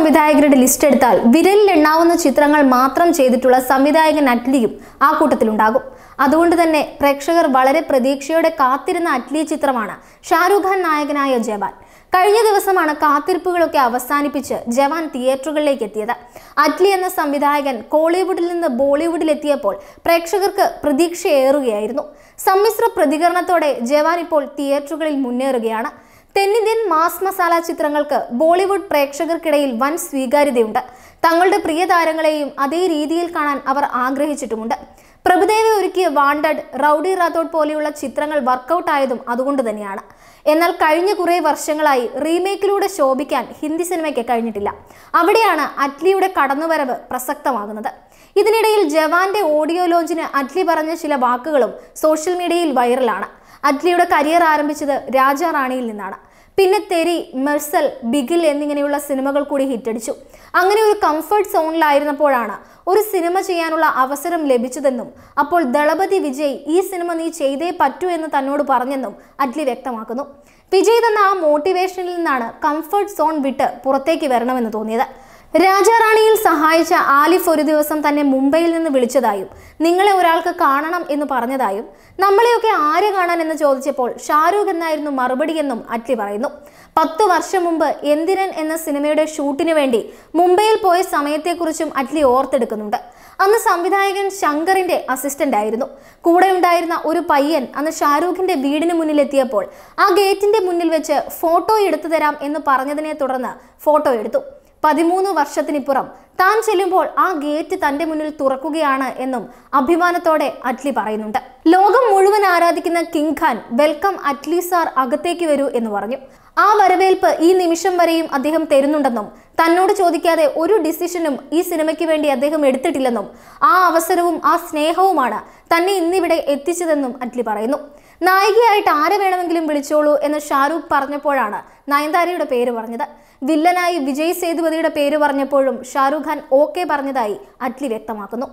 സംവിധായകരുടെ list എടുത്താൽ വിരലിൽ എണ്ണാവുന്ന ചിത്രങ്ങൾ മാത്രം ചെയ്തിട്ടുള്ള സംവിധായകൻ അറ്റ്ലിയും ആ കൂട്ടത്തിലുണ്ടാകും അതുകൊണ്ട് തന്നെ പ്രേക്ഷകർ വളരെ പ്രതീക്ഷയോടെ കാത്തിരുന്ന അറ്റ്ലി ചിത്രമാണ് ഷാരൂഖ് ഖാൻ നായകനായ ജവാൻ കഴിഞ്ഞ ദിവസമാണ് കാത്തിരിപ്പുകളൊക്കെ അവസാനിപ്പിച്ച് ജവാൻ തിയേറ്ററുകളിലേക്ക് എത്തിയത് അറ്റ്ലി എന്ന സംവിധായകൻ കോളിവുഡിൽ നിന്ന് ബോളിവുഡിൽ എത്തിയപ്പോൾ പ്രേക്ഷകർക്ക് പ്രതീക്ഷയേറുകയായിരുന്നു സമ്മിശ്ര പ്രതികരണത്തോടെ ജവാൻ ഇപ്പോൾ തിയേറ്ററുകളിൽ മുന്നേറുകയാണ് തെന്നിന്ത്യൻ മാസ് മസാല ചിത്രങ്ങൾക്ക് ബോളിവുഡ് പ്രേക്ഷകർക്കിടയിൽ വൻ സ്വീകാര്യതയുണ്ട് തങ്ങളുടെ പ്രിയ താരങ്ങളെയും അതേ രീതിയിൽ കാണാൻ അവർ ആഗ്രഹിച്ചിട്ടുമുണ്ട് പ്രഭുദേവി ഒരുക്കിയ വാണ്ടഡ് റൌഡി റാത്തോഡ് പോലെയുള്ള ചിത്രങ്ങൾ വർക്കൗട്ട് ആയതും അതുകൊണ്ട് തന്നെയാണ് എന്നാൽ കഴിഞ്ഞ കുറേ വർഷങ്ങളായി റീമേക്കിലൂടെ ശോഭിക്കാൻ ഹിന്ദി സിനിമയ്ക്ക് കഴിഞ്ഞിട്ടില്ല അവിടെയാണ് അറ്റ്ലിയുടെ കടന്നുവരവ് പ്രസക്തമാകുന്നത് ഇതിനിടയിൽ ജവാന്റെ ഓഡിയോ ലോഞ്ചിന് അറ്റ്ലി പറഞ്ഞ ചില വാക്കുകളും സോഷ്യൽ മീഡിയയിൽ വൈറലാണ് അറ്റ്ലിയുടെ കരിയർ ആരംഭിച്ചത് രാജാറാണിയിൽ നിന്നാണ് പിന്നെ തെരി മെർസൽ ബിഗിൽ എന്നിങ്ങനെയുള്ള സിനിമകൾ കൂടി ഹിറ്റടിച്ചു അങ്ങനെ ഒരു കംഫർട്ട് സോണിലായിരുന്നപ്പോഴാണ് ഒരു സിനിമ ചെയ്യാനുള്ള അവസരം ലഭിച്ചതെന്നും അപ്പോൾ ദളപതി വിജയ് ഈ സിനിമ നീ ചെയ്തേ പറ്റൂ എന്ന് തന്നോട് പറഞ്ഞെന്നും അറ്റ്ലി വ്യക്തമാക്കുന്നു വിജയ് തന്ന ആ മോട്ടിവേഷനിൽ നിന്നാണ് കംഫർട്ട് സോൺ വിട്ട് പുറത്തേക്ക് വരണമെന്ന് തോന്നിയത് രാജാറാണിയിൽ സഹായിച്ച ആലിഫ് ഒരു ദിവസം തന്നെ മുംബൈയിൽ നിന്ന് വിളിച്ചതായും നിങ്ങളെ ഒരാൾക്ക് കാണണം എന്ന് പറഞ്ഞതായും നമ്മളെയൊക്കെ ആരെ കാണാൻ എന്ന് ചോദിച്ചപ്പോൾ ഷാരൂഖ് എന്നായിരുന്നു മറുപടി എന്നും അറ്റ്ലി പറയുന്നു പത്തു വർഷം മുമ്പ് എന്തിരൻ എന്ന സിനിമയുടെ ഷൂട്ടിനു വേണ്ടി മുംബൈയിൽ പോയ സമയത്തെക്കുറിച്ചും അറ്റ്ലി ഓർത്തെടുക്കുന്നുണ്ട് അന്ന് സംവിധായകൻ ശങ്കറിന്റെ അസിസ്റ്റന്റ് ആയിരുന്നു കൂടെ ഉണ്ടായിരുന്ന ഒരു പയ്യൻ അന്ന് ഷാരൂഖിന്റെ വീടിന് മുന്നിലെത്തിയപ്പോൾ ആ ഗേറ്റിന്റെ മുന്നിൽ വെച്ച് ഫോട്ടോ എടുത്തു തരാം എന്ന് പറഞ്ഞതിനെ തുടർന്ന് ഫോട്ടോ എടുത്തു പതിമൂന്ന് വർഷത്തിനിപ്പുറം താൻ ചെല്ലുമ്പോൾ ആ ഗേറ്റ് തന്റെ മുന്നിൽ തുറക്കുകയാണ് എന്നും അഭിമാനത്തോടെ അറ്റ്ലി പറയുന്നുണ്ട് ലോകം മുഴുവൻ ആരാധിക്കുന്ന king Khan welcome Atlee sir അകത്തേക്ക് വരൂ എന്ന് പറഞ്ഞു ആ വരവേൽപ്പ് ഈ നിമിഷം വരെയും അദ്ദേഹം തരുന്നുണ്ടെന്നും തന്നോട് ചോദിക്കാതെ ഒരു ഡിസിഷനും ഈ സിനിമയ്ക്ക് വേണ്ടി അദ്ദേഹം എടുത്തിട്ടില്ലെന്നും ആ അവസരവും ആ സ്നേഹവുമാണ് തന്നെ ഇന്നിവിടെ എത്തിച്ചതെന്നും അറ്റ്ലി പറയുന്നു നായികയായിട്ട് ആരെ വേണമെങ്കിലും വിളിച്ചോളൂ എന്ന് ഷാരൂഖ് പറഞ്ഞപ്പോഴാണ് നയൻതാരയുടെ പേര് പറഞ്ഞത് വില്ലനായി വിജയ് സേതുപതിയുടെ പേര് പറഞ്ഞപ്പോഴും ഷാരൂഖ് ഖാൻ ഓക്കെ പറഞ്ഞതായി അറ്റ്ലി വ്യക്തമാക്കുന്നു